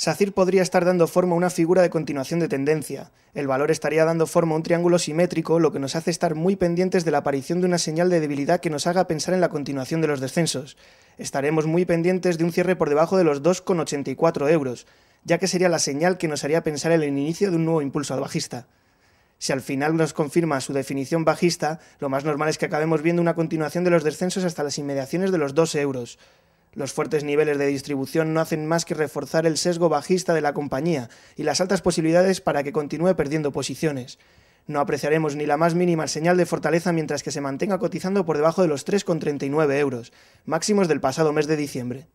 SACIR podría estar dando forma a una figura de continuación de tendencia. El valor estaría dando forma a un triángulo simétrico, lo que nos hace estar muy pendientes de la aparición de una señal de debilidad que nos haga pensar en la continuación de los descensos. Estaremos muy pendientes de un cierre por debajo de los 2,84 euros, ya que sería la señal que nos haría pensar en el inicio de un nuevo impulso al bajista. Si al final nos confirma su definición bajista, lo más normal es que acabemos viendo una continuación de los descensos hasta las inmediaciones de los 2 euros. Los fuertes niveles de distribución no hacen más que reforzar el sesgo bajista de la compañía y las altas posibilidades para que continúe perdiendo posiciones. No apreciaremos ni la más mínima señal de fortaleza mientras que se mantenga cotizando por debajo de los 3,39 euros, máximos del pasado mes de diciembre.